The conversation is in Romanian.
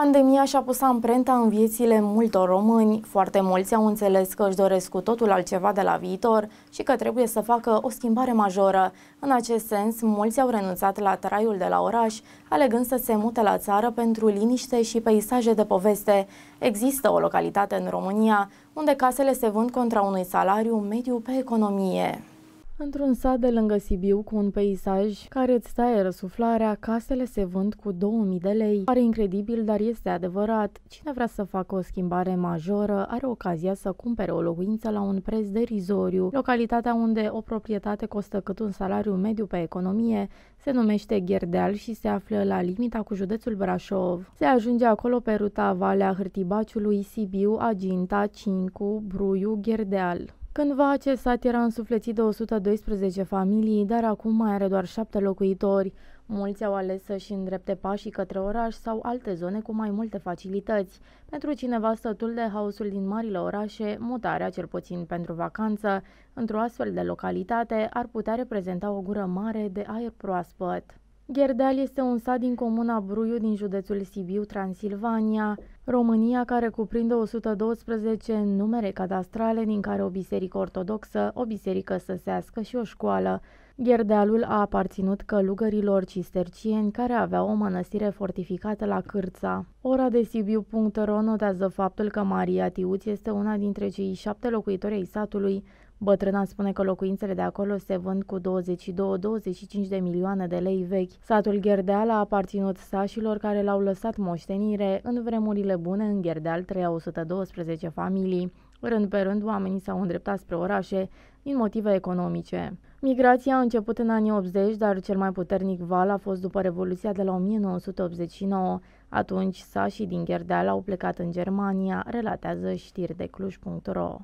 Pandemia și-a pus amprenta în viețile multor români. Foarte mulți au înțeles că își doresc cu totul altceva de la viitor și că trebuie să facă o schimbare majoră. În acest sens, mulți au renunțat la traiul de la oraș, alegând să se mute la țară pentru liniște și peisaje de poveste. Există o localitate în România unde casele se vând contra unui salariu mediu pe economie. Într-un sat de lângă Sibiu cu un peisaj care îți taie răsuflarea, casele se vând cu 2000 de lei. Pare incredibil, dar este adevărat. Cine vrea să facă o schimbare majoră are ocazia să cumpere o locuință la un preț derizoriu. Localitatea unde o proprietate costă cât un salariu mediu pe economie se numește Gherdeal și se află la limita cu județul Brașov. Se ajunge acolo pe ruta Valea Hârtibaciului, Sibiu, Aginta, Cincu, Bruiu, Gherdeal. Cândva acest sat era însuflețit de 112 familii, dar acum mai are doar 7 locuitori. Mulți au ales să-și îndrepte pașii către oraș sau alte zone cu mai multe facilități. Pentru cineva stătul de haosul din marile orașe, mutarea, cel puțin pentru vacanță, într-o astfel de localitate ar putea reprezenta o gură mare de aer proaspăt. Gherdeal este un sat din comuna Bruiu din județul Sibiu, Transilvania, România, care cuprinde 112 numere cadastrale, din care o biserică ortodoxă, o biserică săsească și o școală. Gherdealul a aparținut călugărilor cistercieni care aveau o mănăstire fortificată la Cârța. Ora de Sibiu.ro notează faptul că Maria Tiuț este una dintre cei șapte locuitori ai satului Bătrâna spune că locuințele de acolo se vând cu 22-25 de milioane de lei vechi. Satul Gherdeal a aparținut sașilor care l-au lăsat moștenire. În vremurile bune, în Gherdeal trăiau 112 familii. Rând pe rând, oamenii s-au îndreptat spre orașe din motive economice. Migrația a început în anii 80, dar cel mai puternic val a fost după Revoluția de la 1989. Atunci, sașii din Gherdeal au plecat în Germania, relatează știri de cluj.ro.